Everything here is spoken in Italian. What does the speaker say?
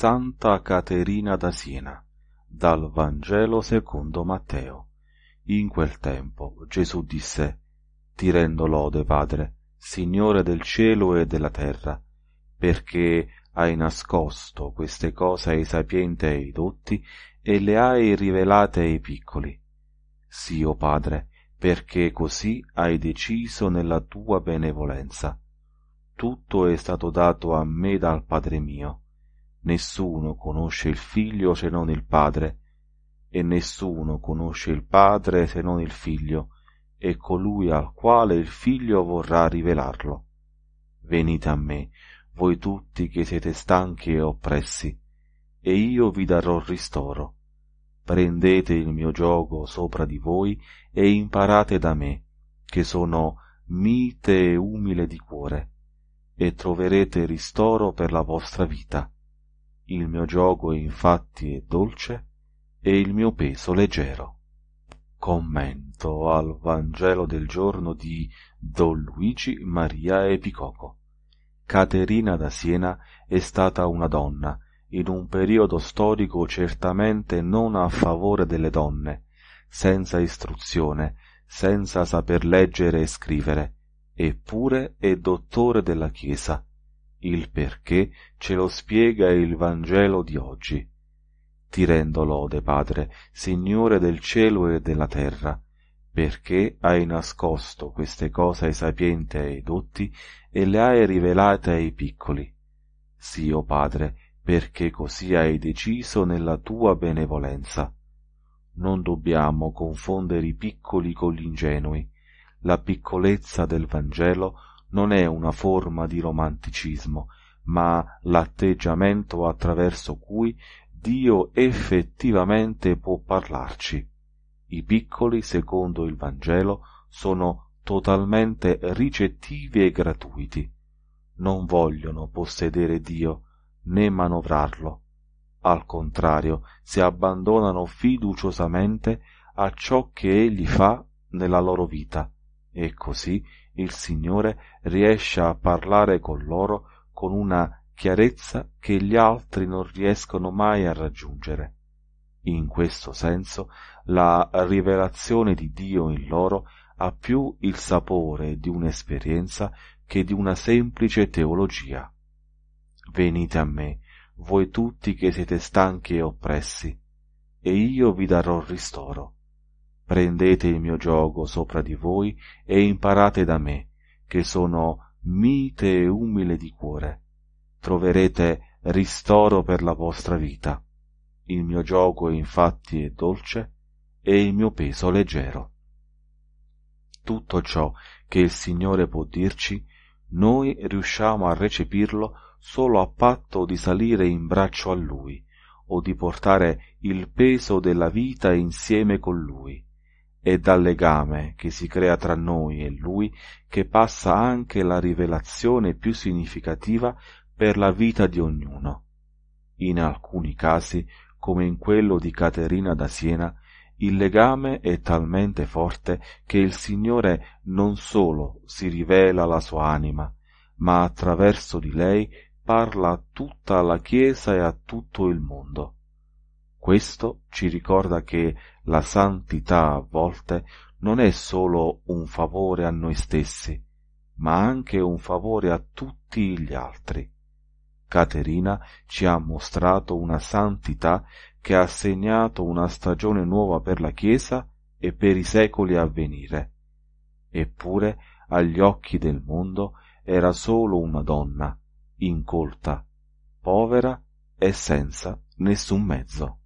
Santa Caterina da Siena, dal Vangelo secondo Matteo. In quel tempo Gesù disse, Ti rendo lode, Padre, Signore del cielo e della terra, perché hai nascosto queste cose ai sapienti e ai dotti e le hai rivelate ai piccoli. Sì, o oh Padre, perché così hai deciso nella tua benevolenza. Tutto è stato dato a me dal Padre mio Nessuno conosce il Figlio se non il Padre, e nessuno conosce il Padre se non il Figlio, e colui al quale il Figlio vorrà rivelarlo. Venite a me, voi tutti che siete stanchi e oppressi, e io vi darò ristoro. Prendete il mio gioco sopra di voi e imparate da me, che sono mite e umile di cuore, e troverete ristoro per la vostra vita il mio gioco infatti è dolce e il mio peso leggero. Commento al Vangelo del giorno di Don Luigi Maria Epicoco. Caterina da Siena è stata una donna, in un periodo storico certamente non a favore delle donne, senza istruzione, senza saper leggere e scrivere, eppure è dottore della Chiesa, il perché ce lo spiega il Vangelo di oggi. Ti rendo lode, Padre, Signore del cielo e della terra, perché hai nascosto queste cose ai sapienti e ai dotti e le hai rivelate ai piccoli. Sì, o oh Padre, perché così hai deciso nella tua benevolenza. Non dobbiamo confondere i piccoli con gli ingenui. La piccolezza del Vangelo non è una forma di romanticismo, ma l'atteggiamento attraverso cui Dio effettivamente può parlarci. I piccoli, secondo il Vangelo, sono totalmente ricettivi e gratuiti. Non vogliono possedere Dio né manovrarlo. Al contrario, si abbandonano fiduciosamente a ciò che Egli fa nella loro vita e così il Signore riesce a parlare con loro con una chiarezza che gli altri non riescono mai a raggiungere. In questo senso la rivelazione di Dio in loro ha più il sapore di un'esperienza che di una semplice teologia. Venite a me, voi tutti che siete stanchi e oppressi, e io vi darò ristoro prendete il mio giogo sopra di voi e imparate da me, che sono mite e umile di cuore. Troverete ristoro per la vostra vita. Il mio giogo infatti è dolce e il mio peso leggero. Tutto ciò che il Signore può dirci, noi riusciamo a recepirlo solo a patto di salire in braccio a Lui, o di portare il peso della vita insieme con Lui è dal legame che si crea tra noi e Lui che passa anche la rivelazione più significativa per la vita di ognuno. In alcuni casi, come in quello di Caterina da Siena, il legame è talmente forte che il Signore non solo si rivela la sua anima, ma attraverso di lei parla a tutta la Chiesa e a tutto il mondo. Questo ci ricorda che la santità a volte non è solo un favore a noi stessi, ma anche un favore a tutti gli altri. Caterina ci ha mostrato una santità che ha segnato una stagione nuova per la Chiesa e per i secoli a venire. Eppure, agli occhi del mondo, era solo una donna, incolta, povera e senza nessun mezzo.